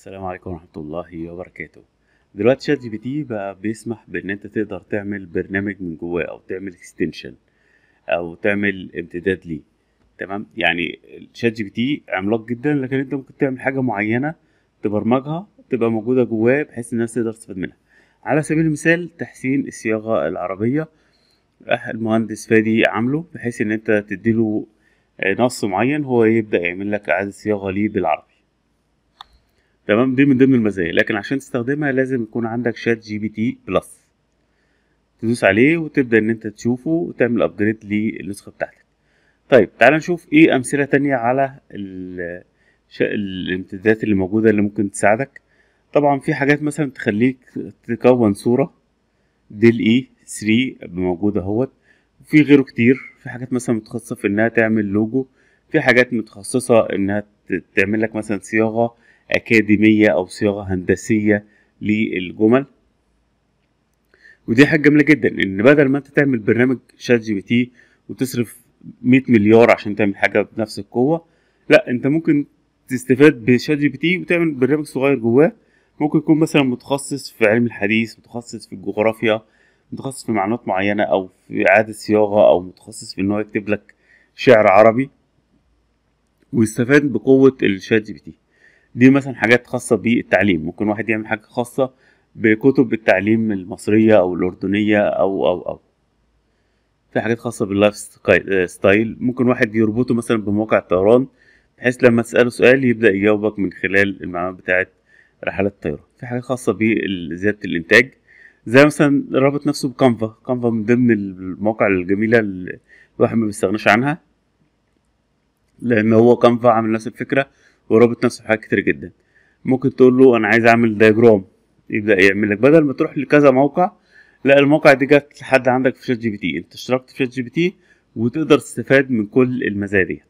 السلام عليكم ورحمة الله وبركاته دلوقتي شات جي بي تي بقى بيسمح بان انت تقدر تعمل برنامج من جواه او تعمل اكستنشن او تعمل امتداد ليه تمام يعني شات جي بي تي عملاق جدا لكن انت ممكن تعمل حاجة معينة تبرمجها تبقى موجودة جواه بحيث الناس تقدر تستفاد منها على سبيل المثال تحسين الصياغة العربية المهندس فادي عامله بحيث ان انت تديله نص معين هو يبدأ يعمل لك إعادة صياغة ليه بالعربي تمام دي من ضمن المزايا لكن عشان تستخدمها لازم يكون عندك شات جي بي تي بلس تدوس عليه وتبدا ان انت تشوفه وتعمل ابجريد للنسخه بتاعتك طيب تعال نشوف ايه امثله تانية على الامتدادات اللي موجوده اللي ممكن تساعدك طبعا في حاجات مثلا تخليك تكون صوره ديل اي 3 موجوده اهوت في غيره كتير في حاجات مثلا متخصصه في انها تعمل لوجو في حاجات متخصصه انها تعمل لك مثلا صياغه أكاديمية أو صياغة هندسية للجمل ودي حاجة جميلة جدا إن بدل ما أنت تعمل برنامج شات جي بي تي وتصرف 100 مليار عشان تعمل حاجة بنفس القوة لا أنت ممكن تستفاد بشات جي بي تي وتعمل برنامج صغير جواه ممكن يكون مثلا متخصص في علم الحديث متخصص في الجغرافيا متخصص في معلومات معينة أو في إعادة صياغة أو متخصص في إن هو يكتب لك شعر عربي ويستفاد بقوة الشات جي بي تي دي مثلا حاجات خاصة بالتعليم ممكن واحد يعمل حاجة خاصة بكتب التعليم المصرية أو الأردنية أو أو أو في حاجات خاصة باللايف ستايل ممكن واحد يربطه مثلا بمواقع الطيران بحيث لما تسأله سؤال يبدأ يجاوبك من خلال المعلومات بتاعة رحلات الطيران في حاجات خاصة بزيادة الإنتاج زي مثلا رابط نفسه بكانفا كانفا من ضمن المواقع الجميلة اللي الواحد ما بيستغناش عنها لان هو كانفا عامل نفس الفكره ورابط نفسه بحاجات كتير جدا ممكن تقول له انا عايز اعمل دايجرام يبدا يعمل لك بدل ما تروح لكذا موقع لا الموقع دي جت لحد عندك في شات جي بي تي انت اشتركت في شات جي بي تي وتقدر تستفاد من كل المزايا ديت